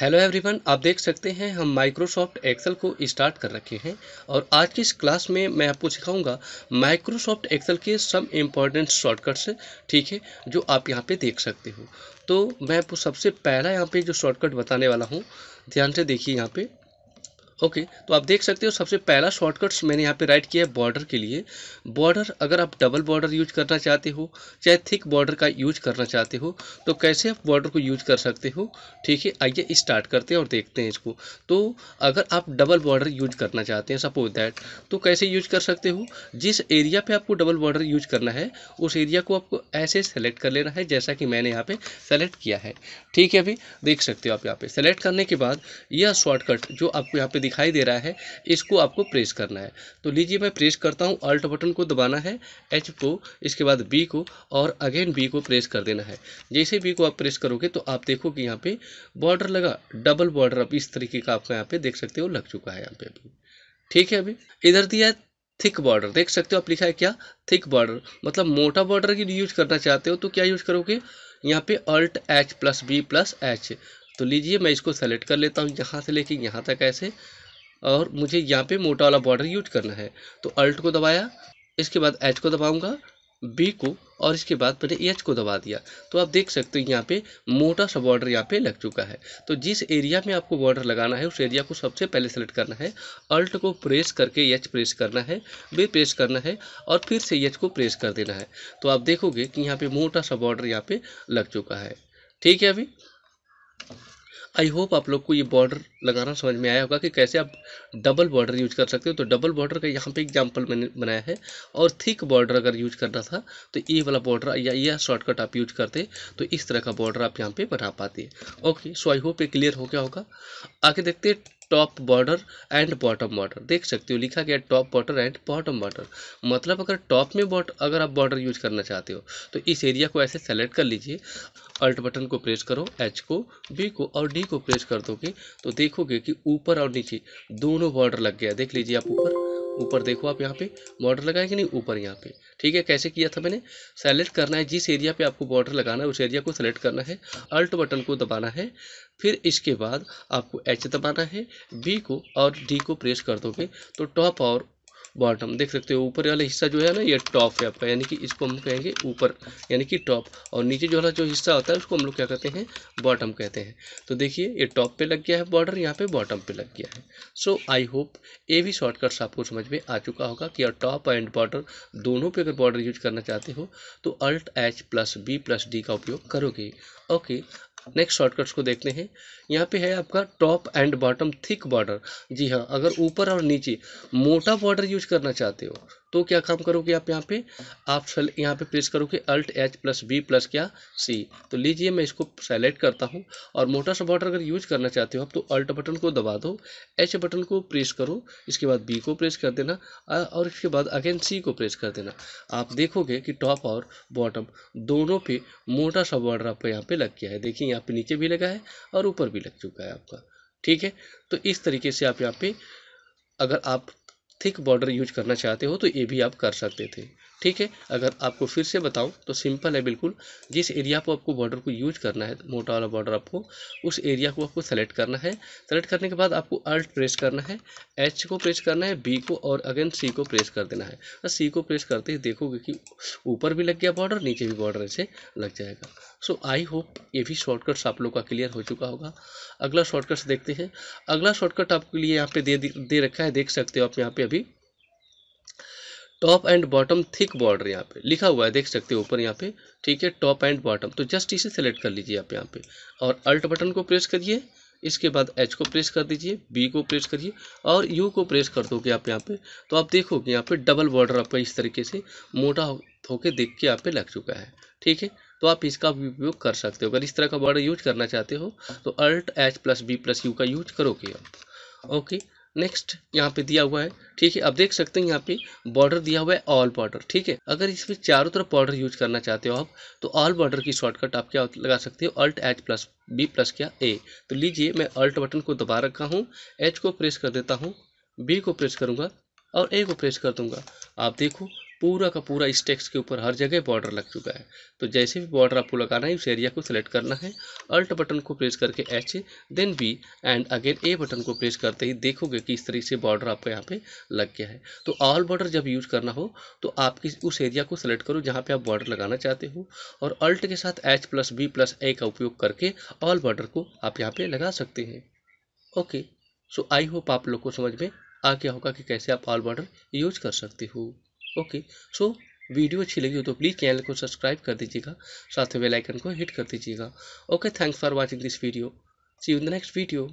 hello everyone आप देख सकते हैं हम माइक्रोसॉफ्ट एक्सेल को स्टार्ट कर रखे हैं और आज की इस क्लास में मैं आपको सिखाऊंगा माइक्रोसॉफ्ट एक्सेल के सम इम्पॉर्टेंट शॉर्टकट्स ठीक है जो आप यहां पे देख सकते हो तो मैं आपको सबसे पहला यहां पे जो शॉर्टकट बताने वाला हूं ध्यान से देखिए यहां पे ओके okay, तो आप देख सकते हो सबसे पहला शॉर्टकट्स मैंने यहाँ पे राइट किया है बॉर्डर के लिए बॉर्डर अगर आप डबल बॉर्डर यूज करना चाहते हो चाहे थिक बॉर्डर का यूज करना चाहते हो तो कैसे आप बॉर्डर को यूज कर सकते हो ठीक है आइए स्टार्ट करते हैं और देखते हैं इसको तो अगर आप डबल बॉर्डर यूज करना चाहते हैं सपोज दैट तो कैसे यूज कर सकते हो जिस एरिया पर आपको डबल बॉर्डर यूज करना है उस एरिया को आपको ऐसे सेलेक्ट कर लेना है जैसा कि मैंने यहाँ पर सेलेक्ट किया है ठीक है अभी देख सकते हो आप यहाँ पर सेलेक्ट करने के बाद यह शॉर्टकट जो आपको यहाँ पर दिखाई दे रहा है इसको आपको प्रेस करना है तो लीजिए मैं प्रेस करता हूँ अल्ट बटन को दबाना है एच को इसके बाद बी को और अगेन बी को प्रेस कर देना है जैसे बी को आप प्रेस करोगे तो आप देखो कि यहाँ पे बॉर्डर लगा डबल बॉर्डर अब इस तरीके का आपका यहाँ पे देख सकते हो लग चुका है यहाँ पे अभी ठीक है अभी इधर दिया है थिक बॉर्डर देख सकते हो आप लिखा है क्या थिक बॉर्डर मतलब मोटा बॉर्डर की यूज करना चाहते हो तो क्या यूज करोगे यहाँ पे Alt H plus B plus H तो लीजिए मैं इसको सेलेक्ट कर लेता हूँ यहाँ से लेके यहाँ तक ऐसे और मुझे यहाँ पे मोटा वाला बॉर्डर यूज करना है तो अल्ट को दबाया इसके बाद एच को दबाऊँगा बी को और इसके बाद मैंने एच e को दबा दिया तो आप देख सकते हो यहाँ पे मोटा सा बॉर्डर यहाँ पे लग चुका है तो जिस एरिया में आपको बॉर्डर लगाना है उस एरिया को सबसे पहले सेलेक्ट करना है अल्ट को प्रेस करके एच e प्रेस करना है बी प्रेस करना है और फिर से एच e को प्रेस कर देना है तो आप देखोगे कि यहाँ पर मोटा सा बॉर्डर यहाँ पर लग चुका है ठीक है अभी आई होप आप लोग को ये बॉर्डर लगाना समझ में आया होगा कि कैसे आप डबल बॉर्डर यूज कर सकते हो तो डबल बॉर्डर का यहाँ पे एग्जांपल मैंने बनाया है और थिक बॉर्डर अगर यूज करना था तो ये वाला बॉर्डर या यह शॉर्टकट आप यूज करते तो इस तरह का बॉर्डर आप यहाँ पे बना पाते ओके सो आई होप ये क्लियर हो गया होगा आगे देखते हैं top border and bottom border देख सकते हो लिखा गया top border and bottom border मतलब अगर टॉप में बॉट अगर आप बॉर्डर यूज करना चाहते हो तो इस एरिया को ऐसे सेलेक्ट कर लीजिए अल्ट बटन को प्रेस करो एच को बी को और डी को प्रेस कर दोगे तो देखोगे कि ऊपर और नीचे दोनों बॉर्डर लग गया देख लीजिए आप ऊपर ऊपर देखो आप यहाँ पे बॉर्डर लगाए कि नहीं ऊपर यहाँ पे ठीक है कैसे किया था मैंने सेलेक्ट करना है जिस एरिया पे आपको बॉर्डर लगाना है उस एरिया को सेलेक्ट करना है अल्ट बटन को दबाना है फिर इसके बाद आपको एच दबाना है बी को और डी को प्रेस कर दोगे तो टॉप और बॉटम देख सकते हो ऊपर वाला हिस्सा जो है ना ये टॉप है आपका यानी कि इसको हम कहेंगे ऊपर यानी कि टॉप और नीचे जो वाला जो हिस्सा होता है उसको हम लोग क्या कहते हैं बॉटम कहते हैं तो देखिए ये टॉप पे लग गया है बॉर्डर यहाँ पे बॉटम पे लग गया है सो आई होप ये भी शॉर्टकट्स आपको समझ में आ चुका होगा कि टॉप एंड बॉर्डर दोनों पर अगर बॉर्डर यूज करना चाहते हो तो Alt H plus B plus D का उपयोग करोगे ओके नेक्स्ट शॉर्टकट्स को देखते हैं यहाँ पे है आपका top and bottom thick border जी हाँ अगर ऊपर और नीचे मोटा बॉर्डर यूज करना चाहते हो तो क्या काम करोगे आप यहाँ पे आप यहाँ पे प्रेस करोगे Alt H plus B plus क्या सी तो लीजिए मैं इसको सेलेक्ट करता हूँ और मोटा सा बॉर्डर अगर यूज करना चाहते हो आप तो अल्ट बटन को दबा दो एच बटन को प्रेस करो इसके बाद बी को प्रेस कर देना और इसके बाद अगेन सी को प्रेस कर देना आप देखोगे कि टॉप और बॉटम दोनों पे मोटा सा बॉर्डर आपका यहाँ पे लग गया है देखिए यहाँ पे नीचे भी लगा है और ऊपर भी लग चुका है आपका ठीक है तो इस तरीके से आप यहाँ पे अगर आप थिक बॉर्डर यूज करना चाहते हो तो ये भी आप कर सकते थे ठीक है अगर आपको फिर से बताऊं तो सिंपल है बिल्कुल जिस एरिया पर आपको बॉर्डर को यूज करना है मोटा वाला बॉर्डर आपको उस एरिया को आपको सेलेक्ट करना है सेलेक्ट करने के बाद आपको अल्ट प्रेस करना है एच को प्रेस करना है बी को और अगेन सी को प्रेस कर देना है और तो सी को प्रेस करते ही देखोगे कि ऊपर भी लग गया बॉर्डर नीचे भी बॉर्डर ऐसे लग जाएगा सो आई होप ये भी शॉर्टकट्स आप लोग का क्लियर हो चुका होगा अगला शॉर्टकट्स देखते हैं अगला शॉर्टकट आपके लिए यहाँ पे दे दे रखा है देख सकते हो आप यहाँ पे अभी top and bottom thick border यहाँ पे लिखा हुआ है देख सकते हो ऊपर यहाँ पे ठीक है टॉप एंड बॉटम तो जस्ट इसे सेलेक्ट कर लीजिए आप यहाँ पे और अल्ट बटन को प्रेस करिए इसके बाद एच को प्रेस कर दीजिए बी को प्रेस करिए और यू को प्रेस कर दोगे आप यहाँ पे तो आप देखोगे यहाँ पे डबल बॉर्डर आपका इस तरीके से मोटा होके देख के यहाँ पे लग चुका है ठीक है तो आप इसका भी उपयोग कर सकते हो अगर इस तरह का बॉर्डर यूज करना चाहते हो तो Alt H plus B plus U का यूज करोगे आप ओके नेक्स्ट यहाँ पे दिया हुआ है ठीक है अब देख सकते हैं यहाँ पे बॉर्डर दिया हुआ है ऑल बॉर्डर ठीक है अगर इसमें चारों तरफ बॉर्डर यूज करना चाहते हो आप तो ऑल बॉर्डर की शॉर्टकट आप क्या लगा सकते हो Alt H plus B plus क्या ए तो लीजिए मैं अल्ट बटन को दबा रखा हूँ एच को प्रेस कर देता हूँ बी को प्रेस करूँगा और ए को प्रेस कर दूंगा आप देखो पूरा का पूरा इस टेक्स्ट के ऊपर हर जगह बॉर्डर लग चुका है तो जैसे भी बॉर्डर आपको लगाना है उस एरिया को सिलेक्ट करना है अल्ट बटन को प्रेस करके H then B and again A button को प्रेस करते ही देखोगे कि इस तरीके से बॉर्डर आपको यहाँ पे लग गया है तो ऑल बॉर्डर जब यूज़ करना हो तो आप किस उस एरिया को सिलेक्ट करो जहाँ पर आप बॉर्डर लगाना चाहते हो और अल्ट के साथ H plus B plus A का उपयोग करके ऑल बॉर्डर को आप यहाँ पर लगा सकते हैं ओके सो आई होप आप लोग को समझ में आ गया होगा कि कैसे आप ऑल बॉर्डर यूज कर सकते हो ओके सो वीडियो अच्छी लगी हो तो प्लीज़ चैनल को सब्सक्राइब कर दीजिएगा साथ में बेल आइकन को हिट कर दीजिएगा okay thanks for watching this video see you in the next video